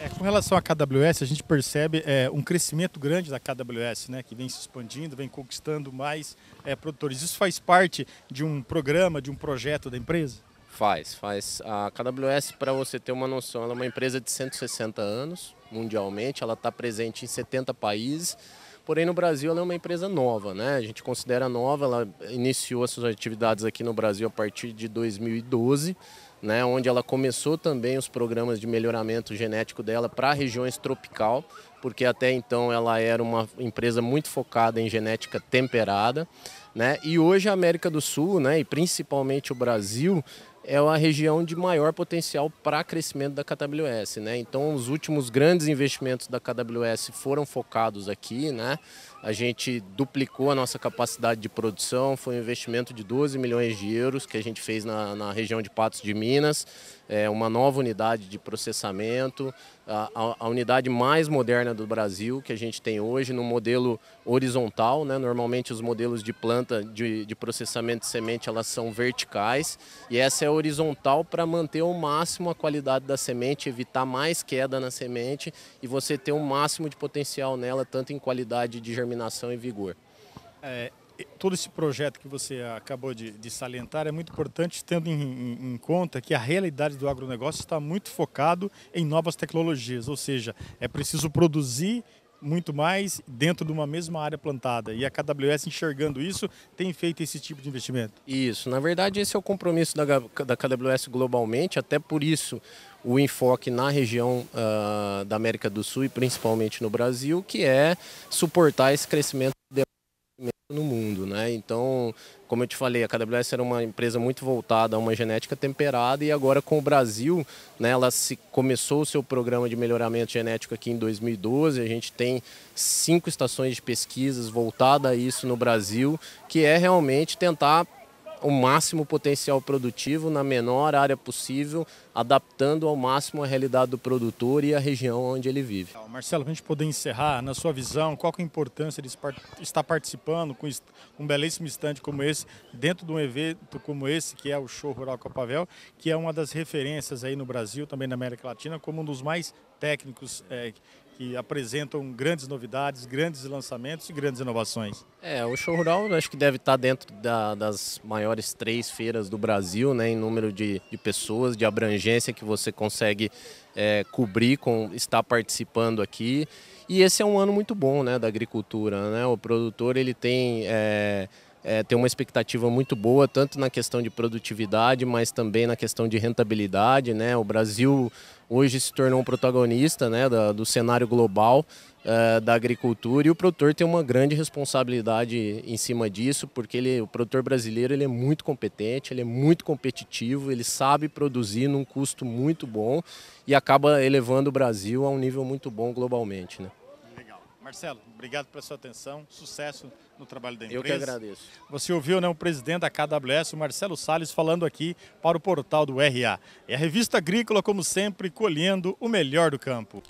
É, com relação à KWS, a gente percebe é, um crescimento grande da KWS, né, que vem se expandindo, vem conquistando mais é, produtores. Isso faz parte de um programa, de um projeto da empresa? Faz, faz. A KWS, para você ter uma noção, ela é uma empresa de 160 anos mundialmente, ela está presente em 70 países Porém, no Brasil, ela é uma empresa nova, né? A gente considera nova, ela iniciou suas atividades aqui no Brasil a partir de 2012, né? Onde ela começou também os programas de melhoramento genético dela para regiões tropical, porque até então ela era uma empresa muito focada em genética temperada. Né? E hoje a América do Sul, né, e principalmente o Brasil, é uma região de maior potencial para crescimento da KWS, né? Então, os últimos grandes investimentos da KWS foram focados aqui, né? A gente duplicou a nossa capacidade de produção, foi um investimento de 12 milhões de euros que a gente fez na, na região de Patos de Minas é, uma nova unidade de processamento, a, a, unidade mais moderna do Brasil que a gente tem hoje no modelo horizontal. Né? Normalmente os modelos de planta de, de processamento de semente elas são verticais e essa é horizontal para manter ao máximo a qualidade da semente, evitar mais queda na semente e você ter o um máximo de potencial nela, tanto em qualidade de germinação e vigor. É, todo esse projeto que você acabou de, de salientar é muito importante, tendo em, em, em, conta que a realidade do agronegócio está muito focado em novas tecnologias, ou seja, é preciso produzir muito mais dentro de uma mesma área plantada. E a KWS, enxergando isso, tem feito esse tipo de investimento. Isso, na verdade, esse é o compromisso da, da KWS globalmente, até por isso o enfoque na região uh, da América do Sul e principalmente no Brasil, que é suportar esse crescimento no né? Então, como eu te falei, a KWS era uma empresa muito voltada a uma genética temperada e agora com o Brasil, né, ela se, começou o seu programa de melhoramento genético aqui em 2012. A gente tem cinco estações de pesquisas voltadas a isso no Brasil, que é realmente tentar o máximo potencial produtivo na menor área possível, adaptando ao máximo a realidade do produtor e a região onde ele vive. Marcelo, para a gente poder encerrar, na sua visão, qual é a importância de estar participando com um belíssimo estande como esse, dentro de um evento como esse, que é o Show Rural Copavel, que é uma das referências aí no Brasil, também na América Latina, como um dos mais técnicos é, que apresentam grandes novidades, grandes lançamentos e grandes inovações. É, o show rural acho que deve estar tá dentro da, das maiores três feiras do Brasil, né, em número de, de pessoas, de abrangência que você consegue é, cobrir com estar participando aqui. E esse é um ano muito bom né, da agricultura. Né? O produtor ele tem. É, é, tem uma expectativa muito boa, tanto na questão de produtividade, mas também na questão de rentabilidade. Né? O Brasil hoje se tornou um protagonista né, da, do cenário global é, da agricultura e o produtor tem uma grande responsabilidade em cima disso, porque ele, o produtor brasileiro ele é muito competente, ele é muito competitivo, ele sabe produzir num custo muito bom e acaba elevando o Brasil a um nível muito bom globalmente. Né? Marcelo, obrigado pela sua atenção, sucesso no trabalho da empresa. Eu que agradeço. Você ouviu né, o presidente da KWS, o Marcelo Sales, falando aqui para o portal do RA. É a revista agrícola, como sempre, colhendo o melhor do campo.